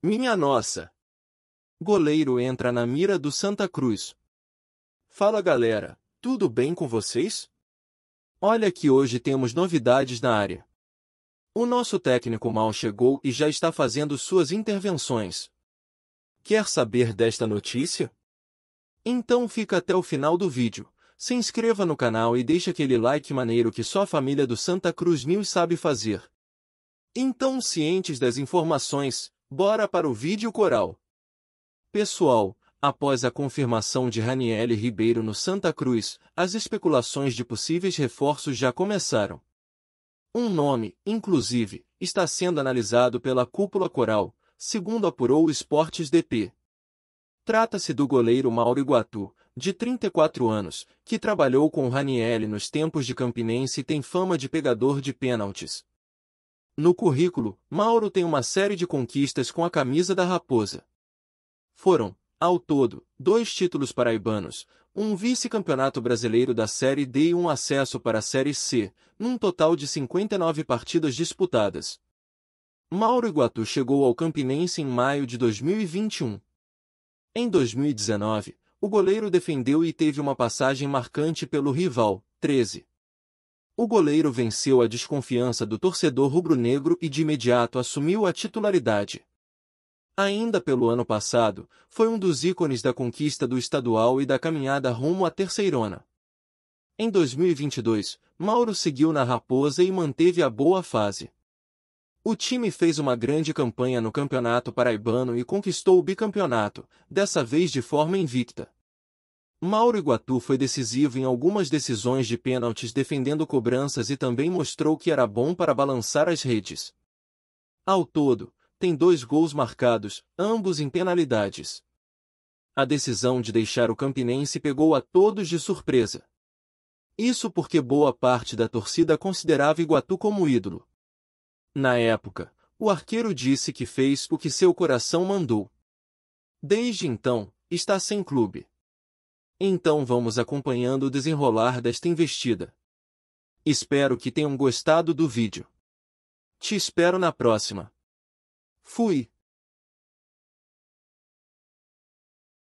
Minha nossa! Goleiro entra na mira do Santa Cruz. Fala galera, tudo bem com vocês? Olha que hoje temos novidades na área. O nosso técnico mal chegou e já está fazendo suas intervenções. Quer saber desta notícia? Então fica até o final do vídeo, se inscreva no canal e deixa aquele like maneiro que só a família do Santa Cruz News sabe fazer. Então cientes das informações, Bora para o vídeo coral. Pessoal, após a confirmação de Raniele Ribeiro no Santa Cruz, as especulações de possíveis reforços já começaram. Um nome, inclusive, está sendo analisado pela cúpula coral, segundo apurou o Esportes DP. Trata-se do goleiro Mauro Iguatu, de 34 anos, que trabalhou com Raniele nos tempos de Campinense e tem fama de pegador de pênaltis, no currículo, Mauro tem uma série de conquistas com a camisa da Raposa. Foram, ao todo, dois títulos paraibanos, um vice-campeonato brasileiro da Série D e um acesso para a Série C, num total de 59 partidas disputadas. Mauro Iguatu chegou ao Campinense em maio de 2021. Em 2019, o goleiro defendeu e teve uma passagem marcante pelo rival, 13. O goleiro venceu a desconfiança do torcedor rubro-negro e de imediato assumiu a titularidade. Ainda pelo ano passado, foi um dos ícones da conquista do estadual e da caminhada rumo à terceirona. Em 2022, Mauro seguiu na raposa e manteve a boa fase. O time fez uma grande campanha no Campeonato Paraibano e conquistou o bicampeonato, dessa vez de forma invicta. Mauro Iguatu foi decisivo em algumas decisões de pênaltis defendendo cobranças e também mostrou que era bom para balançar as redes. Ao todo, tem dois gols marcados, ambos em penalidades. A decisão de deixar o Campinense pegou a todos de surpresa. Isso porque boa parte da torcida considerava Iguatu como ídolo. Na época, o arqueiro disse que fez o que seu coração mandou. Desde então, está sem clube. Então vamos acompanhando o desenrolar desta investida. Espero que tenham gostado do vídeo. Te espero na próxima. Fui!